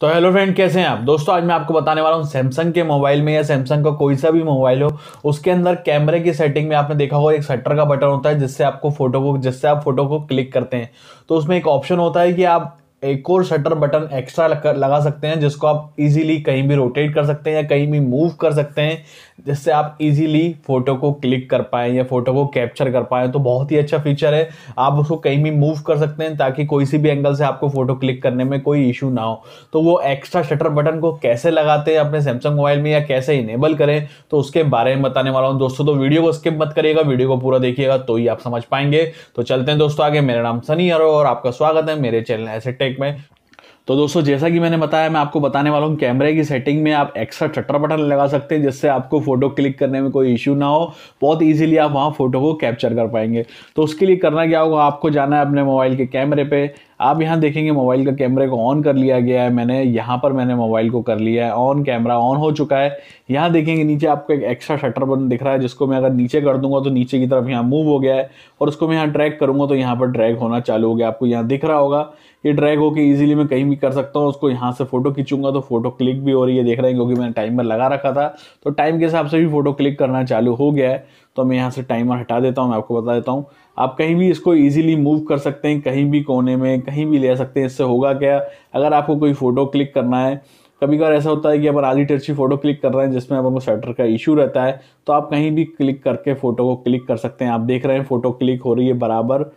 तो hello friend कैसे हैं आप दोस्तों आज मैं आपको बताने वाला हूँ सैमसंग के मोबाइल में या सैमसंग का कोई सा भी मोबाइल हो उसके अंदर कैमरे की सेटिंग में आपने देखा होगा एक शटर का बटन होता है जिससे आपको फोटो को जिससे आप फोटो को क्लिक करते हैं तो उसमें एक ऑप्शन होता है कि आप एक और शटर बटन एक्स्ट्रा लगा सकते हैं जिसको आप इजीली कहीं भी रोटेट कर सकते हैं या कहीं भी मूव कर सकते हैं जिससे आप इजीली फ़ोटो को क्लिक कर पाएँ या फ़ोटो को कैप्चर कर पाएँ तो बहुत ही अच्छा फीचर है आप उसको कहीं भी मूव कर सकते हैं ताकि कोई सी भी एंगल से आपको फ़ोटो क्लिक करने में कोई इशू ना हो तो वो एक्स्ट्रा शटर बटन को कैसे लगाते हैं अपने सैमसंग मोबाइल में या कैसे इनेबल करें तो उसके बारे में बताने वाला हूँ दोस्तों तो वीडियो को स्किप मत करिएगा वीडियो को पूरा देखिएगा तो ही आप समझ पाएंगे तो चलते हैं दोस्तों आगे मेरा नाम सनी अरो और आपका स्वागत है मेरे चैनल ऐसे टेक टेक में तो दोस्तों जैसा कि मैंने बताया मैं आपको बताने वाला हूँ कैमरे की सेटिंग में आप एक्स्ट्रा चटर बटन लगा सकते हैं जिससे आपको फोटो क्लिक करने में कोई इशू ना हो बहुत इजीली आप वहाँ फोटो को कैप्चर कर पाएंगे तो उसके लिए करना क्या होगा आपको जाना है अपने मोबाइल के कैमरे पे आप यहाँ देखेंगे मोबाइल का कैमरे को ऑन कर लिया गया है मैंने यहाँ पर मैंने मोबाइल को कर लिया है ऑन कैमरा ऑन हो चुका है यहाँ देखेंगे नीचे आपको एक एक्स्ट्रा शटर बन दिख रहा है जिसको मैं अगर नीचे कर दूंगा तो नीचे की तरफ यहाँ मूव हो गया है और उसको मैं यहाँ ट्रैक करूँगा तो यहाँ पर ड्रैग होना चालू हो गया आपको यहाँ दिख रहा होगा ये ड्रैग होकर ईजिली मैं कहीं भी कर सकता हूँ उसको यहाँ से फोटो खींचूंगा तो फोटो क्लिक भी हो रही है देख रहे हैं क्योंकि मैंने टाइमर लगा रखा था तो टाइम के हिसाब से भी फोटो क्लिक करना चालू हो गया है तो मैं यहाँ से टाइमर हटा देता हूँ मैं आपको बता देता हूँ आप कहीं भी इसको इजीली मूव कर सकते हैं कहीं भी कोने में कहीं भी ले सकते हैं इससे होगा क्या अगर आपको कोई फ़ोटो क्लिक करना है कभी कभार ऐसा होता है कि अपन आधी टर्ची फ़ोटो क्लिक कर रहे हैं जिसमें को शटर का इशू रहता है तो आप कहीं भी क्लिक करके फ़ोटो को क्लिक कर सकते हैं आप देख रहे हैं फ़ोटो क्लिक हो रही है बराबर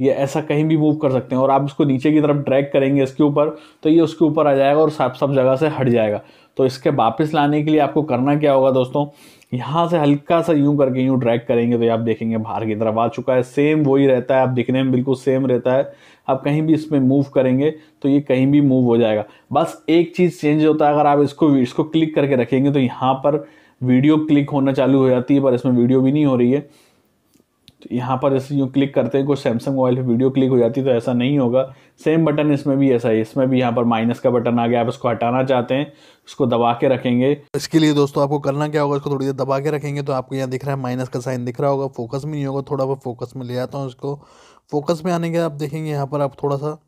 ये ऐसा कहीं भी मूव कर सकते हैं और आप इसको नीचे की तरफ ड्रैग करेंगे इसके ऊपर तो ये उसके ऊपर आ जाएगा और साफ साफ जगह से हट जाएगा तो इसके वापस लाने के लिए आपको करना क्या होगा दोस्तों यहाँ से हल्का सा यूं करके यूं ड्रैग करेंगे तो आप देखेंगे बाहर की तरफ आ चुका है सेम वही रहता है आप दिखने में बिल्कुल सेम रहता है आप कहीं भी इसमें मूव करेंगे तो ये कहीं भी मूव हो जाएगा बस एक चीज़ चेंज होता है अगर आप इसको इसको क्लिक करके रखेंगे तो यहाँ पर वीडियो क्लिक होना चालू हो जाती है पर इसमें वीडियो भी नहीं हो रही है तो यहाँ पर जैसे यूँ क्लिक करते हैं कोई सैमसंग मोबाइल पे वीडियो क्लिक हो जाती तो ऐसा नहीं होगा सेम बटन इसमें भी ऐसा है इसमें भी यहाँ पर माइनस का बटन आ गया आप इसको हटाना चाहते हैं इसको दबा के रखेंगे इसके लिए दोस्तों आपको करना क्या होगा इसको थोड़ी देर दबा के रखेंगे तो आपको यहाँ दिख रहा है माइनस का साइन दिख रहा होगा फोकस में नहीं होगा थोड़ा बहुत फोकस में ले आता हूँ इसको फोकस में आने के आप देखेंगे यहाँ पर आप थोड़ा सा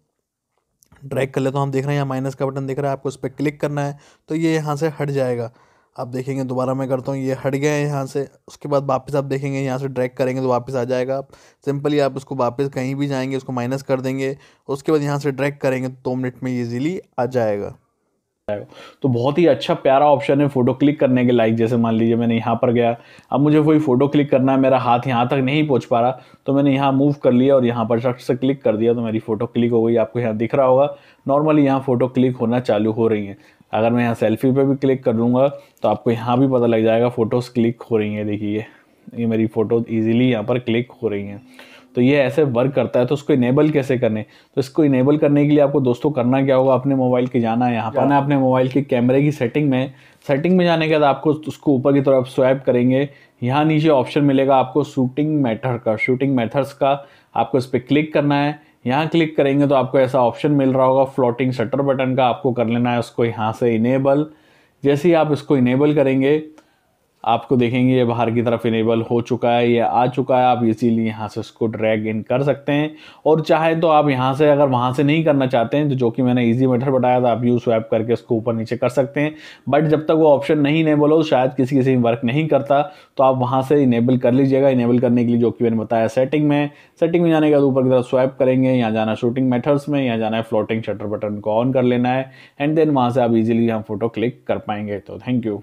ड्रैग कर लेता तो हूँ हम देख रहे हैं यहाँ माइनस का बटन दिख रहा है आपको उस पर क्लिक करना है तो ये यहाँ से हट जाएगा आप देखेंगे दोबारा मैं करता हूँ ये हट गया है यहाँ से उसके बाद वापस आप देखेंगे यहाँ से ड्रैग करेंगे तो वापस आ जाएगा सिंपली आप उसको वापस कहीं भी जाएंगे उसको माइनस कर देंगे उसके बाद यहाँ से ड्रैग करेंगे तो दो मिनट में ईजिली आ जाएगा तो बहुत ही अच्छा प्यारा ऑप्शन है फ़ोटो क्लिक करने के लाइक जैसे मान लीजिए मैंने यहाँ पर गया अब मुझे कोई फ़ोटो क्लिक करना है मेरा हाथ यहाँ तक नहीं पहुँच पा रहा तो मैंने यहाँ मूव कर लिया और यहाँ पर शख्स से क्लिक कर दिया तो मेरी फ़ोटो क्लिक हो गई आपको यहाँ दिख रहा होगा नॉर्मली यहाँ फ़ोटो क्लिक होना चालू हो रही है अगर मैं यहाँ सेल्फी पे भी क्लिक कर दूँगा तो आपको यहाँ भी पता लग जाएगा फ़ोटोज़ क्लिक हो रही हैं देखिए ये मेरी फ़ोटो ईजिली यहाँ पर क्लिक हो रही हैं तो ये ऐसे वर्क करता है तो उसको इनेबल कैसे करने तो इसको इनेबल करने के लिए आपको दोस्तों करना क्या होगा अपने मोबाइल के जाना है यहाँ पर ना अपने मोबाइल के कैमरे की सेटिंग में सेटिंग में जाने के बाद आपको उसको ऊपर की तरफ स्वैप करेंगे यहाँ नीचे ऑप्शन मिलेगा आपको शूटिंग मेथड का शूटिंग मेथड्स का आपको इस पर क्लिक करना है यहाँ क्लिक करेंगे तो आपको ऐसा ऑप्शन मिल रहा होगा फ्लोटिंग शटर बटन का आपको कर लेना है उसको यहाँ से इनेबल जैसे ही आप इसको इनेबल करेंगे आपको देखेंगे ये बाहर की तरफ इनेबल हो चुका है ये आ चुका है आप इसीलिए यहाँ से इसको ड्रैग इन कर सकते हैं और चाहे तो आप यहाँ से अगर वहाँ से नहीं करना चाहते हैं तो जो कि मैंने ईजी मेथड बताया था आप यू स्वैप करके उसको ऊपर नीचे कर सकते हैं बट जब तक वो ऑप्शन नहीं इनेबल हो शायद किसी किसी वर्क नहीं करता तो आप वहाँ से इनेबल कर लीजिएगा इनेबल करने के लिए जो कि मैंने बताया सेटिंग में सेटिंग में जाने के बाद ऊपर की तरफ स्वैप करेंगे यहाँ जाना शूटिंग मेथड्स में यहाँ जाना है फ्लोटिंग शटर बटन को ऑन कर लेना है एंड देन वहाँ से आप इजीली यहाँ फोटो क्लिक कर पाएंगे तो थैंक यू